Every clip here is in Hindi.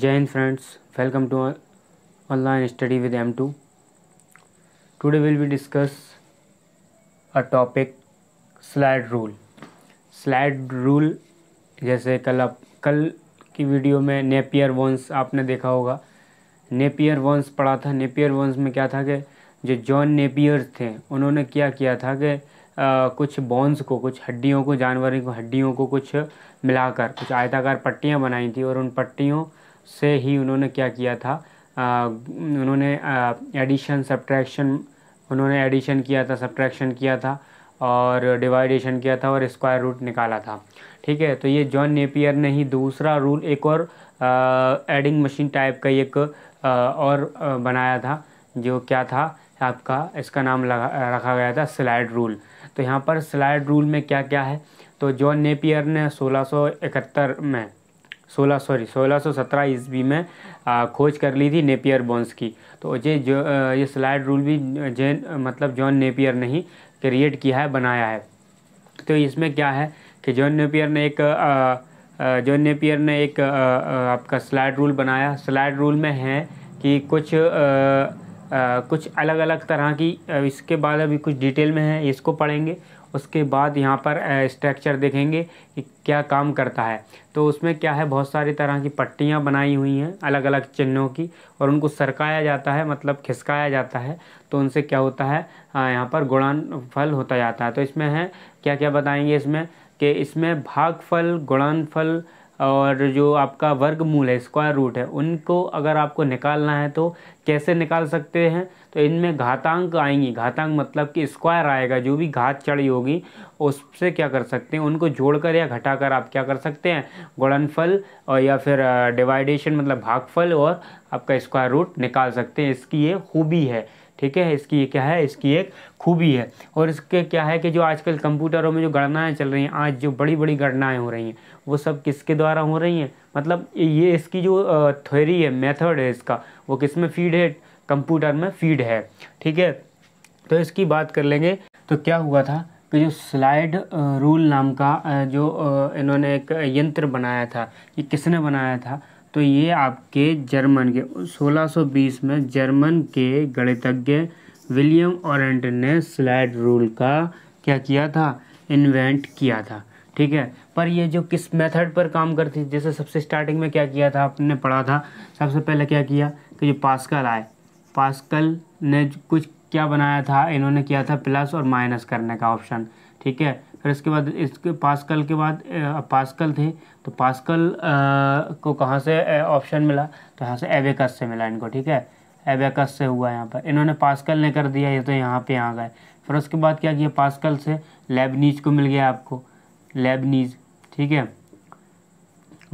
Hind friends welcome to online study with M two today will be discuss a topic slide rule slide rule जैसे कल आप कल की वीडियो में नेपियर वंस आपने देखा होगा नेपियर वंस पढ़ा था नेपियर वंस में क्या था कि जो जॉन नेपियर थे उन्होंने क्या किया था कि आ, कुछ बॉन्स को कुछ हड्डियों को जानवरों को हड्डियों को कुछ मिलाकर कुछ आयताकार पट्टियाँ बनाई थी और उन पट्टियों से ही उन्होंने क्या किया था आ, उन्होंने एडिशन सब्ट्रैक्शन उन्होंने एडिशन किया था सब्ट्रैक्शन किया था और डिवाइडेशन किया था और स्क्वायर रूट निकाला था ठीक है तो ये जॉन नेपियर ने ही दूसरा रूल एक और एडिंग मशीन टाइप का एक आ, और आ, बनाया था जो क्या था आपका इसका नाम लगा रखा गया था स्लाइड रूल तो यहाँ पर स्लाइड रूल में क्या क्या है तो जॉन नेपियर ने सोलह में सोलह सॉरी सोलह सौ सत्रह ईस्वी में खोज कर ली थी नेपियर बॉन्स की तो ये जो ये स्लाइड रूल भी जेन मतलब जॉन नेपियर ने ही क्रिएट किया है बनाया है तो इसमें क्या है कि जॉन नेपियर ने एक जॉन नेपियर ने एक आपका स्लाइड रूल बनाया स्लाइड रूल में है कि कुछ कुछ अलग अलग तरह की इसके बाद अभी कुछ डिटेल में है इसको पढ़ेंगे उसके बाद यहाँ पर स्ट्रक्चर देखेंगे कि क्या काम करता है तो उसमें क्या है बहुत सारी तरह की पट्टियाँ बनाई हुई हैं अलग अलग चिन्हों की और उनको सरकाया जाता है मतलब खिसकाया जाता है तो उनसे क्या होता है यहाँ पर गुणान फल होता जाता है तो इसमें है क्या क्या बताएंगे इसमें कि इसमें भागफल गुणान फल और जो आपका वर्गमूल है स्क्वायर रूट है उनको अगर आपको निकालना है तो कैसे निकाल सकते हैं तो इनमें घातांक आएंगी घातांक मतलब कि स्क्वायर आएगा जो भी घात चढ़ी होगी उससे क्या कर सकते हैं उनको जोड़कर या घटाकर आप क्या कर सकते हैं गुणनफल और या फिर डिवाइडेशन मतलब भागफल और आपका स्क्वायर रूट निकाल सकते हैं इसकी ये खूबी है ठीक है इसकी क्या है इसकी एक खूबी है और इसके क्या है कि जो आजकल कंप्यूटरों में जो गणनाएं चल रही हैं आज जो बड़ी बड़ी गणनाएं हो रही हैं वो सब किसके द्वारा हो रही हैं मतलब ये इसकी जो थ्योरी है मेथड है इसका वो किस में फीड है कंप्यूटर में फीड है ठीक है तो इसकी बात कर लेंगे तो क्या हुआ था कि जो स्लाइड रूल नाम का जो इन्होंने एक यंत्र बनाया था ये किसने बनाया था तो ये आपके जर्मन के 1620 में जर्मन के गणितज्ञ विलियम ऑरेंट ने स्लैड रूल का क्या किया था इन्वेंट किया था ठीक है पर ये जो किस मेथड पर काम करती जैसे सबसे स्टार्टिंग में क्या किया था आपने पढ़ा था सबसे पहले क्या किया कि जो पास्कल आए पास्कल ने कुछ क्या बनाया था इन्होंने किया था प्लस और माइनस करने का ऑप्शन ठीक है फिर इसके बाद इसके पास्कल के बाद पास्कल थे तो पास्कल को कहाँ से ऑप्शन मिला तो यहाँ से एवेकस से मिला इनको ठीक है एवेकस से हुआ यहाँ पर इन्होंने पास्कल ने कर दिया ये तो यहाँ पे आ गए फिर उसके बाद क्या किया पास्कल से लेबनीज को मिल गया आपको लेबनीज ठीक है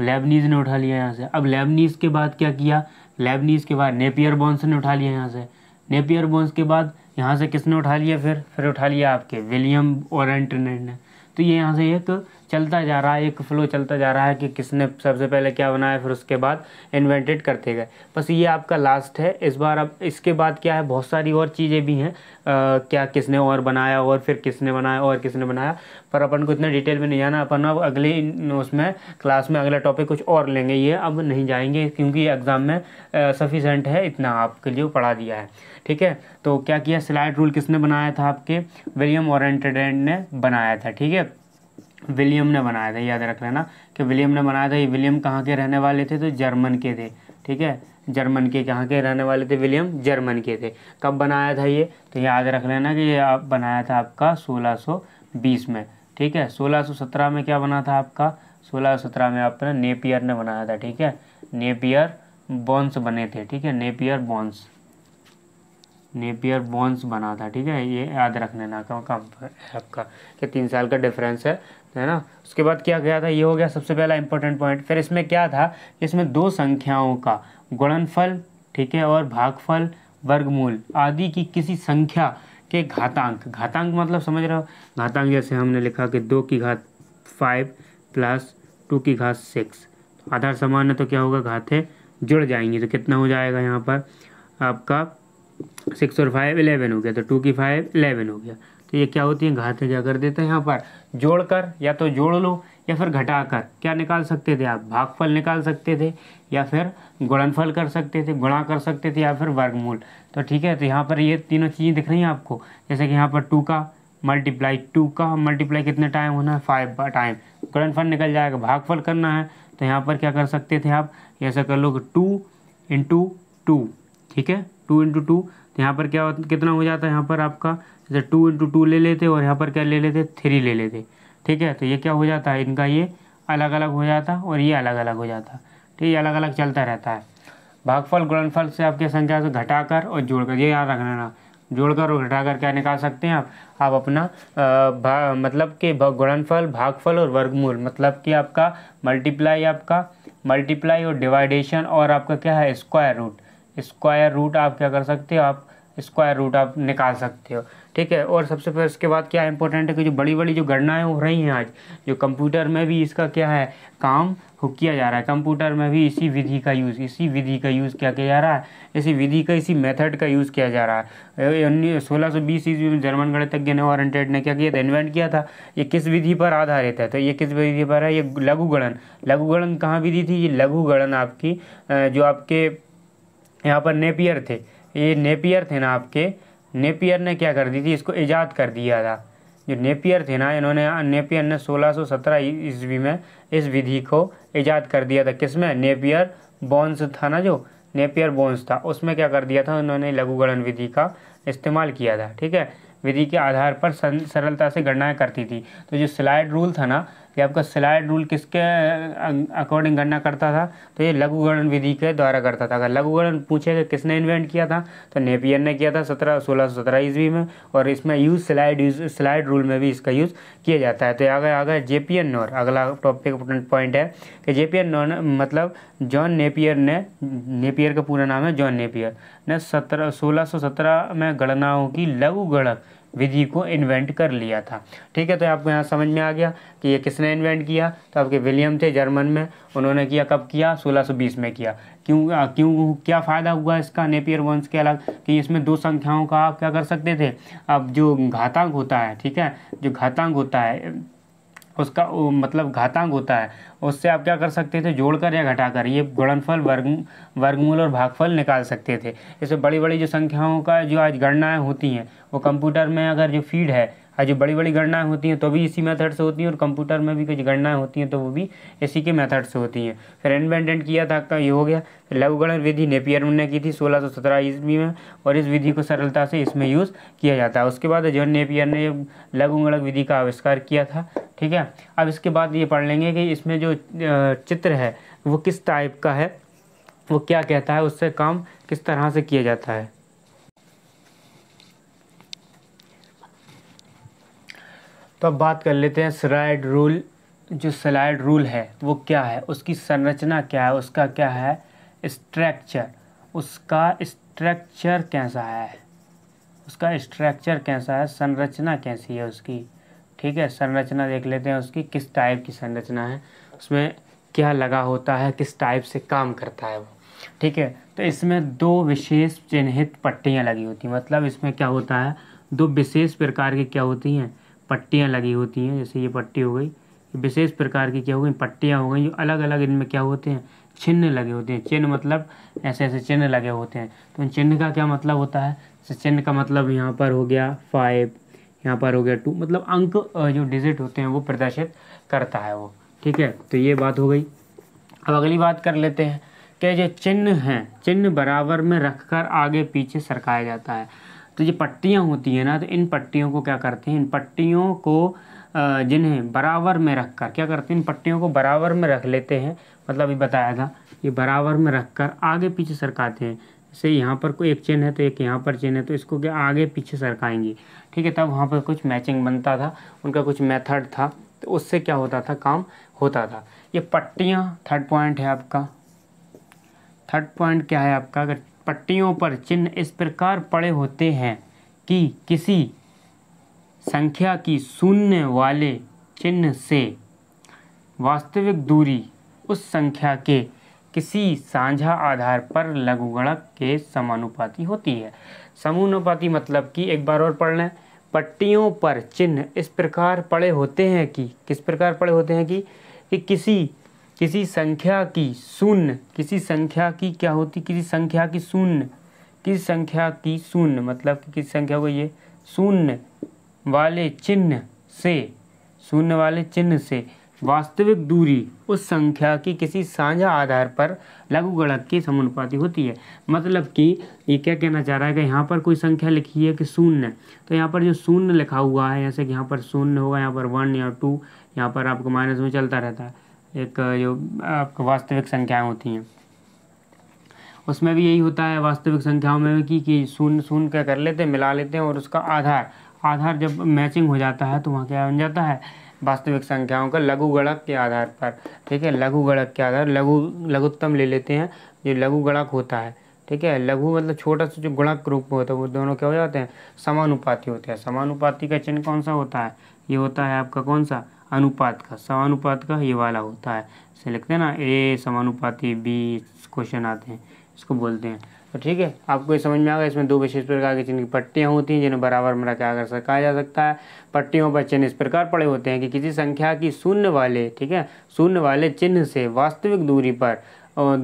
लेबनीज ने उठा लिया यहाँ से अब लेबनीज के बाद क्या किया लेबनीज के बाद नेपियर बॉन्स ने उठा लिया यहाँ से नेपियर बॉन्स के बाद यहाँ से किसने उठा लिया फिर फिर उठा लिया आपके विलियम और ने तो ये यहाँ से एक चलता जा रहा है एक फ़्लो चलता जा रहा है कि किसने सबसे पहले क्या बनाया फिर उसके बाद इन्वेंटेड करते गए बस ये आपका लास्ट है इस बार अब इसके बाद क्या है बहुत सारी और चीज़ें भी हैं क्या किसने और बनाया और फिर किसने बनाया और किसने बनाया पर अपन को इतना डिटेल में नहीं जाना अपन अब अगले उसमें क्लास में अगला टॉपिक कुछ और लेंगे ये अब नहीं जाएंगे क्योंकि एग्ज़ाम में सफिशेंट है इतना आपके लिए पढ़ा दिया है ठीक है तो क्या किया स्लाइड रूल किसने बनाया था आपके विलियम और ने बनाया था ठीक है विलियम ने बनाया था याद रख लेना कि विलियम ने बनाया था ये विलियम कहाँ के रहने वाले थे तो जर्मन के थे ठीक है जर्मन के कहाँ के रहने वाले थे विलियम जर्मन के थे कब बनाया था ये तो याद रख लेना कि ये आप बनाया था आपका 1620 में ठीक है 1617 में क्या बना था आपका 1617 में आपने नेपियर ने बनाया था ठीक है नेपियर बॉन्स बने थे ठीक है नेपियर बॉन्स नेपियर बॉन्स बना था ठीक है ये याद रख लेना आपका कि तीन साल का डिफरेंस है है ना उसके बाद क्या गया था ये हो गया सबसे पहला इंपॉर्टेंट पॉइंट फिर इसमें क्या था इसमें दो संख्याओं का गुणनफल ठीक है और भागफल वर्गमूल आदि की किसी संख्या के घातांक घातांक मतलब समझ रहे हो घातांक जैसे हमने लिखा कि दो की घात फाइव प्लस टू की घात सिक्स आधार समान है तो क्या होगा घाते जुड़ जाएंगी तो कितना हो जाएगा यहाँ पर आपका सिक्स और फाइव इलेवन हो गया तो टू की फाइव इलेवन हो गया तो ये क्या होती है घात क्या कर देते हैं यहाँ पर जोड़कर या तो जोड़ लो या फिर घटाकर क्या निकाल सकते थे आप भागफल निकाल सकते थे या फिर गुणनफल कर सकते थे गुणा कर सकते थे या फिर वर्गमूल तो ठीक है तो यहाँ पर ये तीनों चीज़ें दिख रही हैं आपको जैसे कि यहाँ पर टू का मल्टीप्लाई टू का मल्टीप्लाई कितने टाइम होना है फाइव टाइम गुणनफल निकल जाएगा भागफल करना है तो यहाँ पर क्या कर सकते थे आप ऐसा कर लो कि टू इंटू टू ठीक है टू इंटू टू यहाँ पर क्या कितना हो जाता है यहाँ पर आपका जैसे टू इंटू टू ले लेते और यहाँ पर क्या ले लेते थ्री ले लेते ठीक है तो ये क्या हो जाता है इनका ये अलग अलग हो जाता और ये अलग अलग हो जाता ठीक है अलग अलग चलता रहता है भागफल गुणनफल से आपके संख्या से घटाकर और जोड़कर ये याद रखना ना जोड़कर और घटाकर क्या निकाल सकते हैं आप आप अपना भा, मतलब कि गुणनफल भागफल और वर्गमूल मतलब कि आपका मल्टीप्लाई आपका मल्टीप्लाई और डिवाइडेशन और आपका क्या है स्क्वायर रूट स्क्वायर रूट आप क्या कर सकते हो आप स्क्वायर रूट आप निकाल सकते हो ठीक है और सबसे फिर उसके बाद क्या इंपॉर्टेंट है कि जो बड़ी बड़ी जो गणनाएं हो रही हैं आज जो कंप्यूटर में भी इसका क्या है काम किया जा रहा है कंप्यूटर में भी इसी विधि का यूज़ इसी विधि का यूज़ किया जा रहा है इसी विधि का इसी मेथड का यूज़ किया जा रहा है उन्नीस सोलह सौ बीस ईस्वी में जर्मन गणितज्ञ ने वारंटेड ने क्या किया था इन्वेंट किया था ये किस विधि पर आधारित है तो ये किस विधि पर है ये लघु गणन लघु गणन कहाँ विधि थी ये लघु गणन आपकी जो आपके यहाँ पर नेपियर थे ये नेपियर थे ना आपके नेपियर ने क्या कर दी थी इसको ईजाद कर दिया था जो नेपियर थे ना इन्होंने नेपियर ने 1617 ईस्वी में इस विधि को ईजाद कर दिया था किसमें नेपियर बॉन्स था ना जो नेपियर बॉन्स था उसमें क्या कर दिया था उन्होंने लघु गणन विधि का इस्तेमाल किया था ठीक है विधि के आधार पर सरलता से गणनाएं करती थी तो जो स्लाइड रूल था ना कि आपका स्लाइड रूल किसके अकॉर्डिंग अं, गणना करता था तो ये लघुगणन विधि के द्वारा करता था अगर लघुगणन पूछेगा किसने इन्वेंट किया था तो नेपियर ने किया था सत्रह सोलह सौ सत्रह ईस्वी में और इसमें use slide use slide rule में भी इसका यूज़ किया जाता है तो आगे आगे जेपीएन नोर अगला टॉपिक पॉइंट है कि जेपीएन नोर मतलब जॉन नेपियर ने नेपियर का पूरा नाम है जॉन नेपियर ने सत्रह सोलह सौ सत्रह में गणनाओं की लघु गणक विधि को इन्वेंट कर लिया था ठीक है तो आपको यहाँ समझ में आ गया कि ये किसने इन्वेंट किया तो आपके विलियम थे जर्मन में उन्होंने किया कब किया 1620 में किया क्यों क्यों क्या फ़ायदा हुआ इसका नेपियर वंस के अलग कि इसमें दो संख्याओं का आप क्या कर सकते थे अब जो घातांक होता है ठीक है जो घातांक होता है उसका मतलब घातांक होता है उससे आप क्या कर सकते थे जोड़कर या घटाकर ये गुणनफल वर्ग वर्गमूल और भागफल निकाल सकते थे इससे बड़ी बड़ी जो संख्याओं का जो आज गणनाएँ होती हैं वो कंप्यूटर में अगर जो फीड है और हाँ, जो बड़ी बड़ी गणनाएं होती हैं तो भी इसी मेथड से होती हैं और कंप्यूटर में भी कुछ गणनाएं होती हैं तो वो भी इसी के मेथड से होती हैं फिर इन्वेंडेंट किया था ये हो गया फिर लघुगणन विधि नेपियर ने की थी सोलह सौ सत्रह ईस्वी में और इस विधि को सरलता से इसमें यूज़ किया जाता है उसके बाद जो नेपियर ने लघुगणक विधि का आविष्कार किया था ठीक है अब इसके बाद ये पढ़ लेंगे कि इसमें जो चित्र है वो किस टाइप का है वो क्या कहता है उससे काम किस तरह से किया जाता है तो अब बात कर लेते हैं स्लाइड रूल जो स्लाइड रूल है वो क्या है उसकी संरचना क्या है उसका क्या है स्ट्रक्चर उसका स्ट्रक्चर कैसा है उसका स्ट्रक्चर कैसा है संरचना कैसी है उसकी ठीक है संरचना देख लेते हैं उसकी किस टाइप की संरचना है उसमें क्या लगा होता है किस टाइप से काम करता है वो ठीक है तो इसमें दो विशेष चिन्हित पट्टियाँ लगी होती हैं मतलब इसमें क्या होता है दो विशेष प्रकार की क्या होती हैं पट्टियाँ लगी होती हैं जैसे ये पट्टी हो गई विशेष प्रकार की क्या हो गई पट्टियाँ हो गई जो अलग अलग इनमें क्या होते हैं चिन्ह लगे होते हैं चिन्ह मतलब ऐसे ऐसे चिन्ह लगे होते हैं तो इन चिन्ह का क्या मतलब होता है चिन्ह का मतलब यहाँ पर हो गया फाइव यहाँ पर हो गया टू मतलब अंक जो डिजिट होते हैं वो प्रदर्शित करता है वो ठीक है तो ये बात हो गई अब अगली बात कर लेते हैं कि जो चिन्ह हैं चिन्ह बराबर में रखकर आगे पीछे सरकाया जाता है तो ये पट्टियाँ होती हैं ना तो इन पट्टियों को क्या करते हैं इन पट्टियों को जिन्हें बराबर में रख कर क्या करते हैं इन पट्टियों को बराबर में रख लेते हैं मतलब अभी बताया था ये बराबर में रख कर आगे पीछे सरकाते हैं जैसे यहाँ पर कोई एक चेन है तो एक यहाँ पर चेन है तो इसको क्या आगे पीछे सरकाएंगे ठीक है तब वहाँ पर कुछ मैचिंग बनता था उनका कुछ मेथड था तो उससे क्या होता था काम होता था ये पट्टियाँ थर्ड पॉइंट है आपका थर्ड पॉइंट क्या है आपका अगर पट्टियों पर चिन्ह इस प्रकार पड़े होते हैं कि किसी संख्या की शून्य वाले चिन्ह से वास्तविक दूरी उस संख्या के किसी साझा आधार पर लघुगणक के समानुपाती होती है समानुपाती मतलब कि एक बार और पढ़ लें पट्टियों पर चिन्ह इस प्रकार पड़े होते हैं कि किस प्रकार पड़े होते हैं कि, कि किसी किसी संख्या की शून्य किसी संख्या की क्या होती किसी संख्या की शून्य किसी संख्या की शून्य मतलब कि किसी संख्या को ये शून्य वाले चिन्ह से शून्य वाले चिन्ह से वास्तविक दूरी उस संख्या की किसी साझा आधार पर लघु गणक की समानुपाति होती है मतलब कि ये क्या कहना चाह रहा है कि यहाँ पर कोई संख्या लिखी है कि शून्य तो यहाँ पर जो शून्य लिखा हुआ है जैसे कि यहाँ पर शून्य होगा यहाँ पर वन या टू यहाँ पर आपको माइनस में चलता रहता है एक जो आपका वास्तविक संख्याएं होती हैं उसमें भी यही होता है वास्तविक संख्याओं में कि कि शून्य शून्य क्या कर लेते हैं मिला लेते हैं और उसका आधार आधार जब मैचिंग हो जाता है तो वहाँ क्या बन जाता है वास्तविक संख्याओं का लघु गणक के आधार पर ठीक है लघु गणक के आधार लघु लघुत्तम ले लेते हैं जो लघु गणक होता है ठीक है लघु मतलब छोटा सा जो गुणक रूप में होता है वो दोनों क्या हो जाते हैं समानुपाती होते हैं समानुपाती का चिन्ह कौन सा होता है ये होता है आपका कौन सा अनुपात का समानुपात का ये वाला होता है इसे लिखते हैं ना ए समानुपाती बी क्वेश्चन आते हैं इसको बोलते हैं तो ठीक है आपको ये समझ में आ गया इसमें दो विशेष प्रकार की चिन्ह की पट्टियाँ होती हैं जिन्हें बराबर में रखा कर सकाया जा सकता है पट्टियों पर चिन्ह इस प्रकार पड़े होते हैं कि किसी संख्या की शून्य वाले ठीक है शून्य वाले चिन्ह से वास्तविक दूरी पर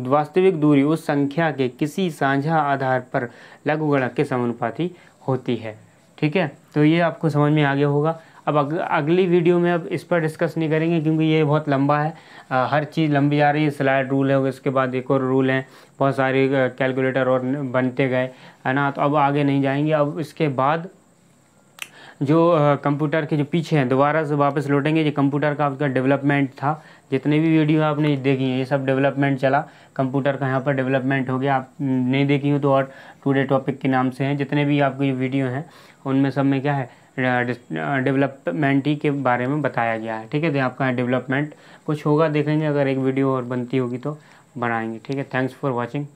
वास्तविक दूरी उस संख्या के किसी साझा आधार पर लघुगणक के समानुपाती होती है ठीक है तो ये आपको समझ में आ गया होगा अब अग, अगली वीडियो में अब इस पर डिस्कस नहीं करेंगे क्योंकि ये बहुत लंबा है आ, हर चीज़ लंबी आ रही है स्लाइड रूल है उसके बाद एक और रूल है बहुत सारे कैलकुलेटर और बनते गए है ना तो अब आगे नहीं जाएंगे अब इसके बाद जो कंप्यूटर के जो पीछे हैं दोबारा से वापस लौटेंगे जो कंप्यूटर का आपका डेवलपमेंट था जितने भी वीडियो आपने देखी हैं ये सब डेवलपमेंट चला कंप्यूटर का यहाँ पर डेवलपमेंट हो गया आप नहीं देखी हो तो और टुडे टॉपिक के नाम से हैं जितने भी आपकी वीडियो हैं उनमें सब में क्या है डेवलपमेंट ही के बारे में बताया गया है ठीक है तो आपका डेवलपमेंट कुछ होगा देखेंगे अगर एक वीडियो और बनती होगी तो बनाएंगे ठीक है थैंक्स फॉर वॉचिंग